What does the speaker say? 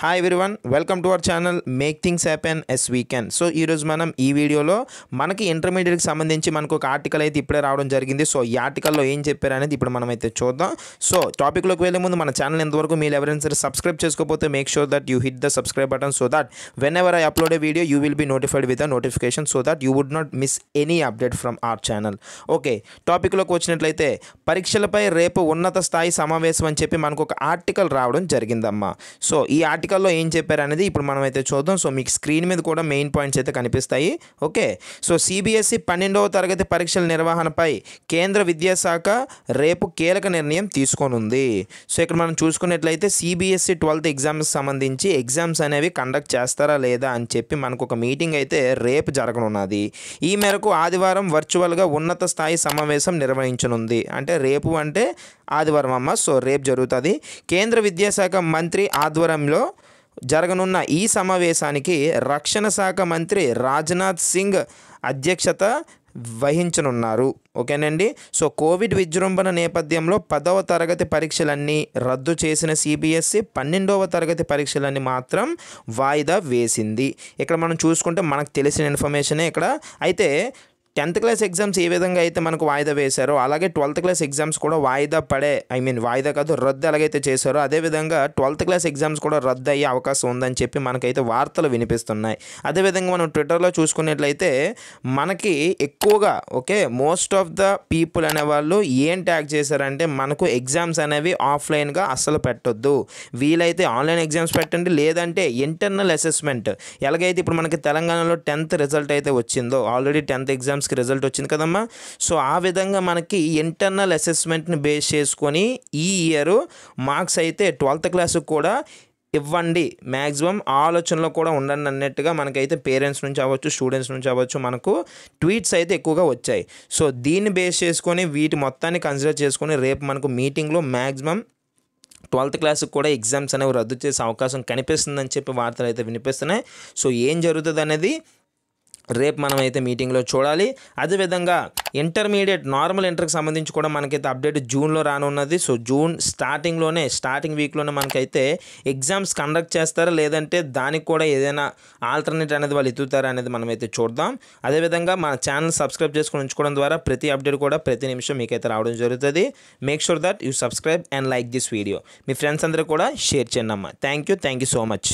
hi one welcome to our channel make things happen as we can so ఈరోజు మనం ఈ వీడియోలో మనకి ఇంటర్మీడియట్కి సంబంధించి మనకు ఒక ఆర్టికల్ అయితే ఇప్పుడే రావడం జరిగింది సో ఈ ఆర్టికల్లో ఏం చెప్పారు అనేది ఇప్పుడు మనం అయితే చూద్దాం సో టాపిక్లోకి వెళ్ళే ముందు మన ఛానల్ ఎంతవరకు మీరు ఎవరైనా సరే సబ్స్క్రైబ్ చేసుకోకపోతే make sure that you hit the subscribe button so that whenever I upload a video you will be notified with the notification so that you would not miss any update from our channel okay టాపిక్లోకి వచ్చినట్లయితే పరీక్షలపై రేపు ఉన్నత స్థాయి సమావేశం అని చెప్పి మనకు ఒక ఆర్టికల్ రావడం జరిగిందమ్మా సో ఈ ఆర్టికల్ ఆర్టికల్లో ఏం చెప్పారు అనేది ఇప్పుడు మనం అయితే చూద్దాం సో మీకు స్క్రీన్ మీద కూడా మెయిన్ పాయింట్స్ అయితే కనిపిస్తాయి ఓకే సో సిబిఎస్ఈ పన్నెండవ తరగతి పరీక్షల నిర్వహణపై కేంద్ర విద్యాశాఖ రేపు కీలక నిర్ణయం తీసుకోనుంది సో ఇక్కడ మనం చూసుకున్నట్లయితే సిబిఎస్ఈ ట్వెల్త్ ఎగ్జామ్స్ సంబంధించి ఎగ్జామ్స్ అనేవి కండక్ట్ చేస్తారా లేదా అని చెప్పి మనకు ఒక మీటింగ్ అయితే రేపు జరగనున్నది ఈ మేరకు ఆదివారం వర్చువల్గా ఉన్నత స్థాయి సమావేశం నిర్వహించనుంది అంటే రేపు అంటే ఆదివారం అమ్మ సో రేపు జరుగుతుంది కేంద్ర విద్యాశాఖ మంత్రి ఆధ్వర్యంలో జరగనున్న ఈ సమావేశానికి రక్షణ శాఖ మంత్రి రాజ్నాథ్ సింగ్ అధ్యక్షత వహించనున్నారు ఓకేనండి సో కోవిడ్ విజృంభణ నేపథ్యంలో పదవ తరగతి పరీక్షలన్నీ రద్దు చేసిన సిబిఎస్సి పన్నెండవ తరగతి పరీక్షలన్నీ మాత్రం వాయిదా వేసింది ఇక్కడ మనం చూసుకుంటే మనకు తెలిసిన ఇన్ఫర్మేషనే ఇక్కడ అయితే టెన్త్ క్లాస్ ఎగ్జామ్స్ ఏ విధంగా అయితే మనకు వాయిదా వేశారో అలాగే ట్వెల్త్ క్లాస్ ఎగ్జామ్స్ కూడా వాయిదా పడే ఐ మీన్ వాయిదా కాదు రద్దు ఎలాగైతే చేశారో అదేవిధంగా ట్వెల్త్ క్లాస్ ఎగ్జామ్స్ కూడా రద్దు అయ్యే అవకాశం ఉందని చెప్పి మనకైతే వార్తలు వినిపిస్తున్నాయి అదేవిధంగా మనం ట్విట్టర్లో చూసుకున్నట్లయితే మనకి ఎక్కువగా okay most of the people అనేవాళ్ళు ఏం ట్యాగ్ చేశారంటే మనకు ఎగ్జామ్స్ అనేవి ఆఫ్లైన్గా అస్సలు పెట్టొద్దు వీలైతే ఆన్లైన్ ఎగ్జామ్స్ పెట్టండి లేదంటే ఇంటర్నల్ అసెస్మెంట్ ఎలాగైతే ఇప్పుడు మనకి తెలంగాణలో టెన్త్ రిజల్ట్ అయితే వచ్చిందో ఆల్రెడీ టెన్త్ ఎగ్జామ్స్ ఎగ్జామ్స్కి రిజల్ట్ వచ్చింది కదమ్మా సో ఆ విధంగా మనకి ఇంటర్నల్ అసెస్మెంట్ని బేస్ చేసుకొని ఈ ఇయర్ మార్క్స్ అయితే ట్వెల్త్ క్లాస్కి కూడా ఇవ్వండి మ్యాక్సిమం ఆలోచనలో కూడా ఉండండి అన్నట్టుగా మనకైతే పేరెంట్స్ నుంచి అవ్వచ్చు స్టూడెంట్స్ నుంచి అవ్వచ్చు మనకు ట్వీట్స్ అయితే ఎక్కువగా వచ్చాయి సో దీన్ని బేస్ చేసుకొని వీటి మొత్తాన్ని కన్సిడర్ చేసుకొని రేపు మనకు మీటింగ్లో మ్యాక్సిమం ట్వెల్త్ క్లాస్కి కూడా ఎగ్జామ్స్ అనేవి రద్దు చేసే అవకాశం కనిపిస్తుందని చెప్పి వార్తలు అయితే వినిపిస్తున్నాయి సో ఏం జరుగుతుంది అనేది రేపు మనం అయితే మీటింగ్లో చూడాలి అదేవిధంగా ఇంటర్మీడియట్ నార్మల్ ఇంటర్కి సంబంధించి కూడా మనకైతే అప్డేట్ జూన్లో రానున్నది సో జూన్ స్టార్టింగ్లోనే స్టార్టింగ్ వీక్లోనే మనకైతే ఎగ్జామ్స్ కండక్ట్ చేస్తారా లేదంటే దానికి కూడా ఏదైనా ఆల్టర్నేట్ అనేది వాళ్ళు ఎత్తుతారా అనేది మనమైతే చూద్దాం అదేవిధంగా మన ఛానల్ సబ్స్క్రైబ్ చేసుకుని ఉంచుకోవడం ద్వారా ప్రతి అప్డేట్ కూడా ప్రతి నిమిషం మీకైతే రావడం జరుగుతుంది make sure that you subscribe and like this video మీ ఫ్రెండ్స్ అందరూ కూడా షేర్ చేయండి అమ్మ thank you thank you so much